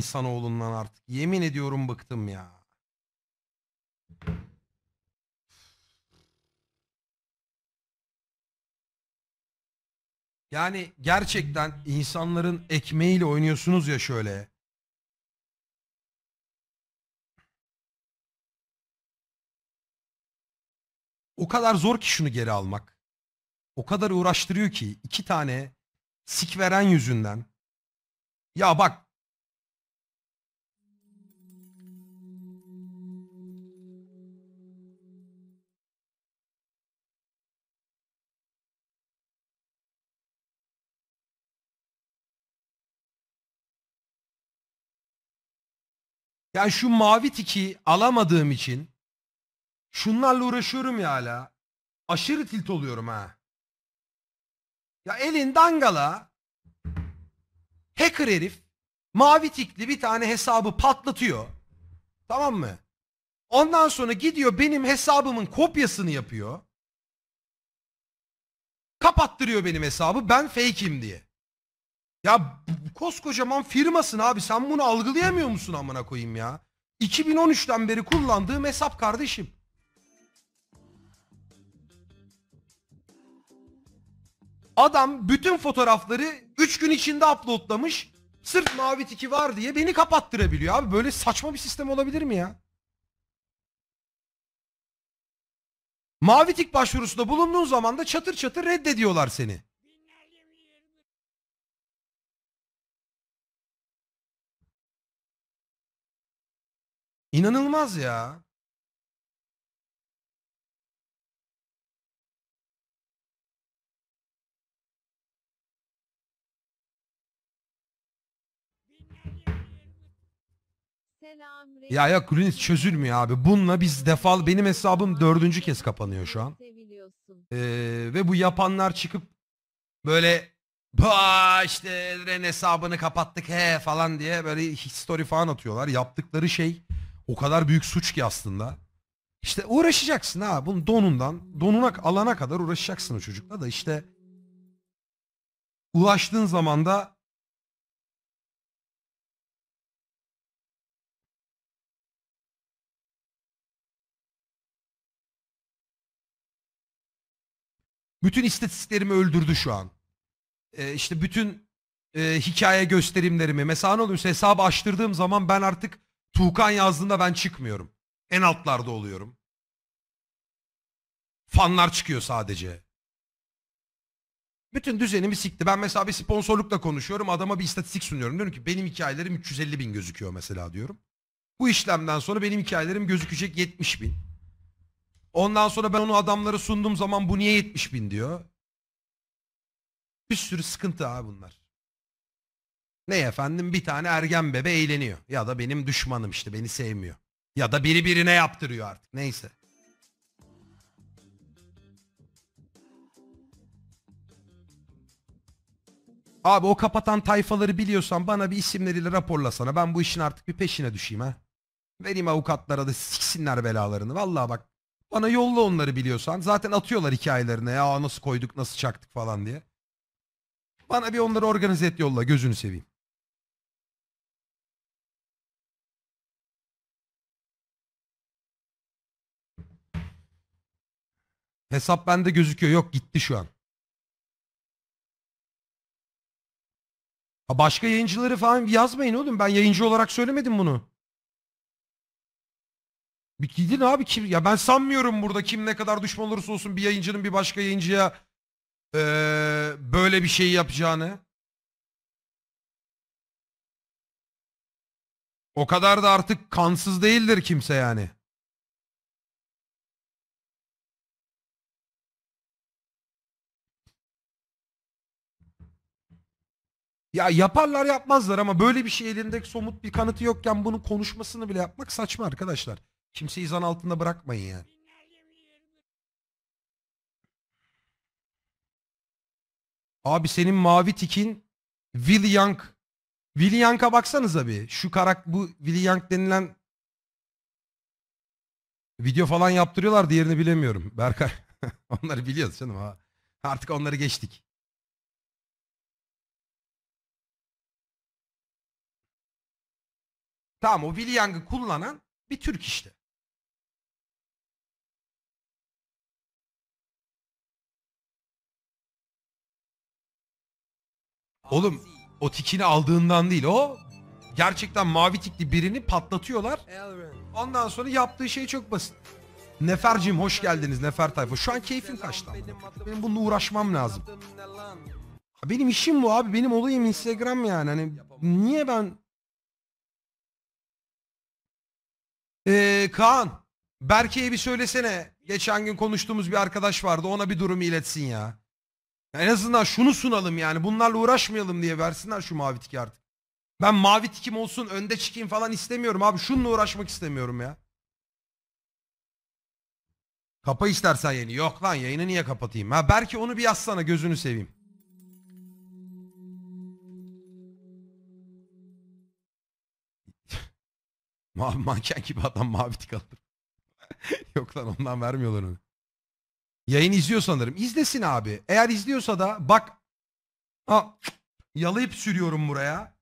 insanoğlundan artık. Yemin ediyorum bıktım ya. Yani gerçekten insanların ekmeğiyle oynuyorsunuz ya şöyle. O kadar zor ki şunu geri almak. O kadar uğraştırıyor ki iki tane sik veren yüzünden. Ya bak Ya şu mavi tiki alamadığım için şunlarla uğraşıyorum ya hala. Aşırı tilt oluyorum ha. Ya elin dangala hacker herif mavi tikli bir tane hesabı patlatıyor. Tamam mı? Ondan sonra gidiyor benim hesabımın kopyasını yapıyor. Kapattırıyor benim hesabı ben fake'im diye. Ya koskocaman firmasın abi sen bunu algılayamıyor musun amına koyayım ya? 2013'ten beri kullandığım hesap kardeşim. Adam bütün fotoğrafları 3 gün içinde uploadlamış. Sırf mavi tiki var diye beni kapattırabiliyor abi. Böyle saçma bir sistem olabilir mi ya? Mavi tik başvurusunda bulunduğun zaman da çatır çatır reddediyorlar seni. İnanılmaz ya. Ya ya Greenwich çözülmüyor abi. Bununla biz defal benim hesabım dördüncü kez kapanıyor şu an. Ee, ve bu yapanlar çıkıp böyle işte Ren hesabını kapattık he falan diye böyle story falan atıyorlar. Yaptıkları şey o kadar büyük suç ki aslında. İşte uğraşacaksın ha bunun donundan donunak alana kadar uğraşacaksın o çocukla da işte ulaştığın zaman da bütün istatistiklerimi öldürdü şu an. Ee, işte bütün e, hikaye gösterimlerimi mesela ne oluyorsa hesabı açtırdığım zaman ben artık Tuğkan yazdığında ben çıkmıyorum. En altlarda oluyorum. Fanlar çıkıyor sadece. Bütün düzenimi sikti. Ben mesela bir sponsorlukla konuşuyorum. Adama bir istatistik sunuyorum. Diyorum ki benim hikayelerim 350 bin gözüküyor mesela diyorum. Bu işlemden sonra benim hikayelerim gözükecek 70 bin. Ondan sonra ben onu adamlara sunduğum zaman bu niye 70 bin diyor. Bir sürü sıkıntı abi bunlar. Ne efendim bir tane ergen bebe eğleniyor. Ya da benim düşmanım işte beni sevmiyor. Ya da biri birine yaptırıyor artık neyse. Abi o kapatan tayfaları biliyorsan bana bir isimleriyle raporlasana. Ben bu işin artık bir peşine düşeyim ha. Vereyim avukatlara da siksinler belalarını. Vallahi bak bana yolla onları biliyorsan. Zaten atıyorlar hikayelerine ya nasıl koyduk nasıl çaktık falan diye. Bana bir onları organize et yolla gözünü seveyim. Hesap bende gözüküyor. Yok gitti şu an. Ha başka yayıncıları falan yazmayın oğlum. Ben yayıncı olarak söylemedim bunu. Bir gidin abi kim ya ben sanmıyorum burada kim ne kadar düşman olursa olsun bir yayıncının bir başka yayıncıya ee, böyle bir şey yapacağını. O kadar da artık kansız değildir kimse yani. Ya yaparlar yapmazlar ama böyle bir şey elindeki somut bir kanıtı yokken bunun konuşmasını bile yapmak saçma arkadaşlar. Kimseyi zan altında bırakmayın yani. Abi senin mavi tikin Will Young. Will Young'a baksanıza bir. Şu karak bu Will Young denilen video falan yaptırıyorlar diğerini bilemiyorum. Berkay onları biliyoruz canım ha. Artık onları geçtik. Tamam o Will Young'ı kullanan bir Türk işte. Oğlum o tikini aldığından değil o gerçekten mavi tikli birini patlatıyorlar. Ondan sonra yaptığı şey çok basit. Nefer'cim hoş geldiniz Nefer Tayfa. Şu an keyfim kaçtı. Benim bununla uğraşmam lazım. Benim işim bu abi. Benim olayım Instagram yani. Hani niye ben Ee, Kaan. Berke'ye bir söylesene. Geçen gün konuştuğumuz bir arkadaş vardı. Ona bir durumu iletsin ya. En azından şunu sunalım yani. Bunlarla uğraşmayalım diye versinler şu mavi tiki artık. Ben mavi tikim olsun önde çıkayım falan istemiyorum abi. Şununla uğraşmak istemiyorum ya. Kapa istersen yeni. Yok lan yayını niye kapatayım? Ha belki onu bir yazsana gözünü seveyim. Mavi manken gibi adam mavi tik alır. Yok lan ondan vermiyorlar onu. Yayın izliyor sanırım. İzlesin abi. Eğer izliyorsa da bak. Ha, yalayıp sürüyorum buraya.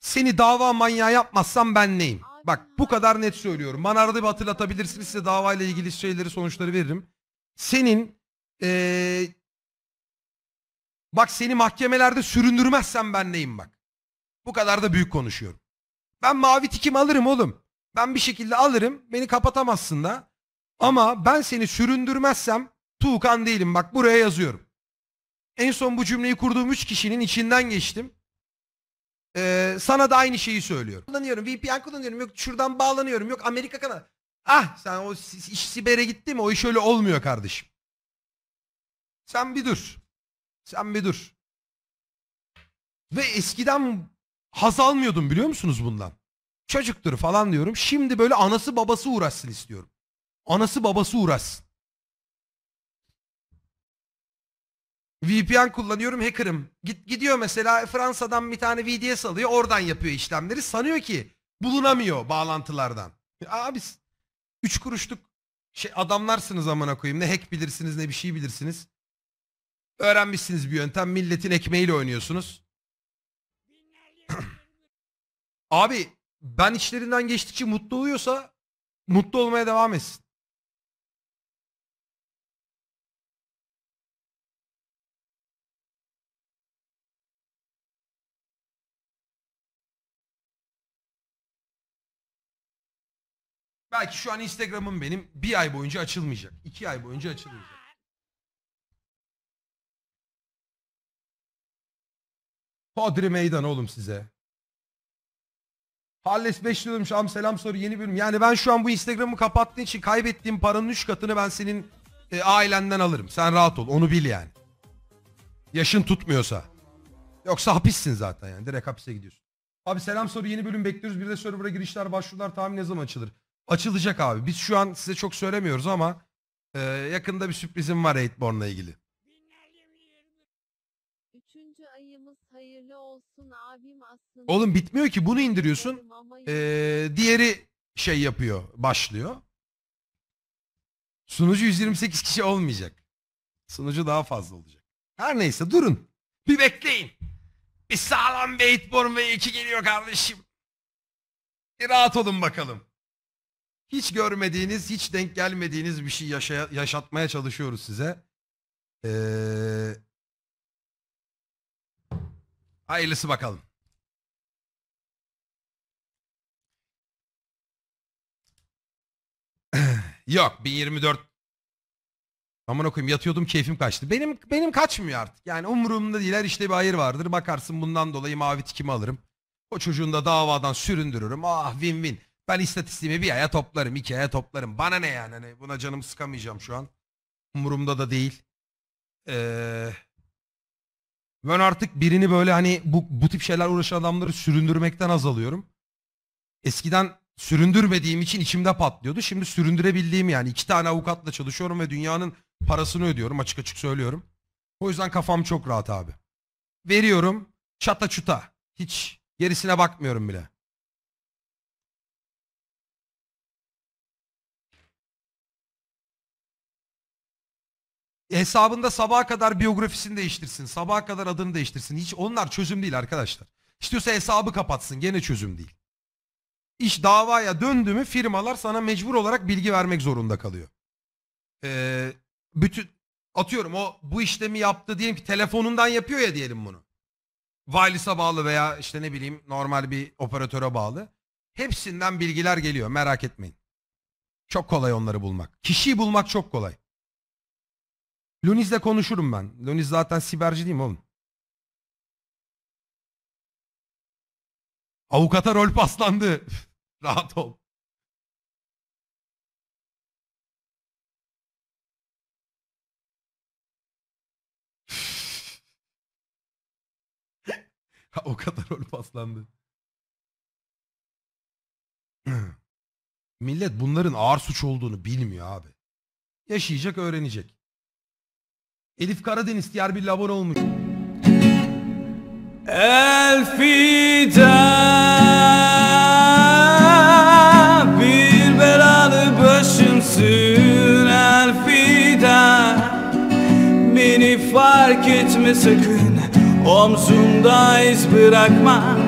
Seni dava manyağı yapmazsam ben neyim? Bak bu kadar net söylüyorum. Bana arada bir hatırlatabilirsiniz size davayla ilgili şeyleri sonuçları veririm. Senin ee, bak seni mahkemelerde süründürmezsem ben neyim bak. Bu kadar da büyük konuşuyorum. Ben mavi tikim alırım oğlum. Ben bir şekilde alırım. Beni kapatamazsın da. Ama ben seni süründürmezsem Tuğkan değilim. Bak buraya yazıyorum. En son bu cümleyi kurduğum 3 kişinin içinden geçtim. Ee, sana da aynı şeyi söylüyorum. Kullanıyorum VPN kullanıyorum yok şuradan bağlanıyorum yok Amerika kadar. Ah sen o iş Siber'e gitti mi o iş öyle olmuyor kardeşim. Sen bir dur. Sen bir dur. Ve eskiden haz almıyordum biliyor musunuz bundan? Çocuktur falan diyorum. Şimdi böyle anası babası uğraşsın istiyorum. Anası babası uğraşsın. VPN kullanıyorum hacker'ım. Git, gidiyor mesela Fransa'dan bir tane VDS alıyor oradan yapıyor işlemleri. Sanıyor ki bulunamıyor bağlantılardan. Ya abi 3 kuruşluk şey adamlarsınız amına koyayım. Ne hack bilirsiniz ne bir şey bilirsiniz. Öğrenmişsiniz bir yöntem. Milletin ekmeğiyle oynuyorsunuz. Abi ben içlerinden geçtikçe mutlu oluyorsa mutlu olmaya devam etsin. Belki şu an Instagram'ım benim bir ay boyunca açılmayacak. iki ay boyunca açılmayacak. Padre meydan oğlum size. Halles 5 lira demiş. Am selam soru yeni bölüm. Yani ben şu an bu Instagram'ı kapattığın için kaybettiğim paranın 3 katını ben senin e, ailenden alırım. Sen rahat ol. Onu bil yani. Yaşın tutmuyorsa. Yoksa hapissin zaten yani. Direkt hapise gidiyorsun. Abi selam soru yeni bölüm bekliyoruz. Bir de server'a girişler başvurular tahmin ne zaman açılır? Açılacak abi. Biz şu an size çok söylemiyoruz ama e, yakında bir sürprizim var Eightborn'la ilgili. Üçüncü ayımız hayırlı olsun abim aslında. Oğlum bitmiyor ki bunu indiriyorsun. Ee, diğeri şey yapıyor, başlıyor. Sunucu 128 kişi olmayacak. Sunucu daha fazla olacak. Her neyse durun. Bir bekleyin. Bir sağlam Baitborn ve iki geliyor kardeşim. Bir rahat olun bakalım. Hiç görmediğiniz, hiç denk gelmediğiniz bir şey yaşa yaşatmaya çalışıyoruz size. Eee Hayırlısı bakalım. Yok 1024 Aman okuyayım yatıyordum keyfim kaçtı. Benim benim kaçmıyor artık. Yani umurumda değil her işte bir hayır vardır. Bakarsın bundan dolayı mavi tikimi alırım. O çocuğun da davadan süründürürüm. Ah win win. Ben istatistiğimi bir aya toplarım iki aya toplarım. Bana ne yani hani buna canım sıkamayacağım şu an. Umurumda da değil. Eee... Ben artık birini böyle hani bu, bu tip şeyler uğraşan adamları süründürmekten azalıyorum. Eskiden süründürmediğim için içimde patlıyordu. Şimdi süründürebildiğim yani iki tane avukatla çalışıyorum ve dünyanın parasını ödüyorum açık açık söylüyorum. O yüzden kafam çok rahat abi. Veriyorum çata çuta. Hiç gerisine bakmıyorum bile. hesabında sabaha kadar biyografisini değiştirsin. Sabaha kadar adını değiştirsin. Hiç onlar çözüm değil arkadaşlar. İstiyorsa hesabı kapatsın gene çözüm değil. İş davaya döndü mü firmalar sana mecbur olarak bilgi vermek zorunda kalıyor. Ee, bütün atıyorum o bu işlemi yaptı diyelim ki telefonundan yapıyor ya diyelim bunu. Wireless'a bağlı veya işte ne bileyim normal bir operatöre bağlı. Hepsinden bilgiler geliyor merak etmeyin. Çok kolay onları bulmak. Kişiyi bulmak çok kolay. Lunizle konuşurum ben. Luniz zaten siberci değil mi oğlum? Avukata rol paslandı. Rahat ol. o kadar rol paslandı. Millet bunların ağır suç olduğunu bilmiyor abi. Yaşayacak, öğrenecek. Elif Karadeniz diğer bir abone olmuş. Elfida bir belalı başımsın Elfida beni fark etme sakın omzumda iz bırakma